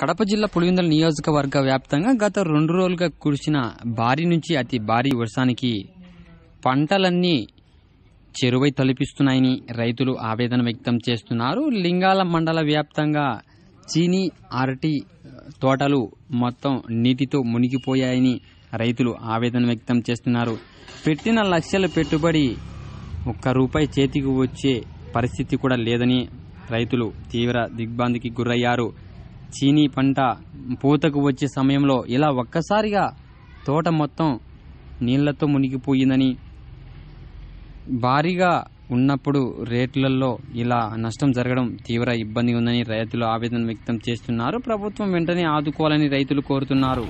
కడప జిల్లా పులివెందుల నియోజకవర్గ వ్యాప్తంగా గత రెండు రోజులుగా కురిసిన భారీ నుంచి అతి భారీ వర్షానికి పంటలన్నీ చెరువై తలిపిస్తున్నాయని రైతులు ఆవేదన వ్యక్తం చేస్తున్నారు లింగాల మండల వ్యాప్తంగా చీనీ అరటి తోటలు మొత్తం నీటితో మునిగిపోయాయని రైతులు ఆవేదన వ్యక్తం చేస్తున్నారు పెట్టిన లక్ష్యాల పెట్టుబడి ఒక్క రూపాయి చేతికి వచ్చే పరిస్థితి కూడా లేదని రైతులు తీవ్ర దిగ్భాంతికి గురయ్యారు చీనీ పంట పూతకు వచ్చే సమయంలో ఇలా ఒక్కసారిగా తోట మొత్తం నీళ్లతో మునిగిపోయిందని భారీగా ఉన్నప్పుడు రేట్లలో ఇలా నష్టం జరగడం తీవ్ర ఇబ్బంది ఉందని రైతులు ఆవేదన వ్యక్తం చేస్తున్నారు ప్రభుత్వం వెంటనే ఆదుకోవాలని రైతులు కోరుతున్నారు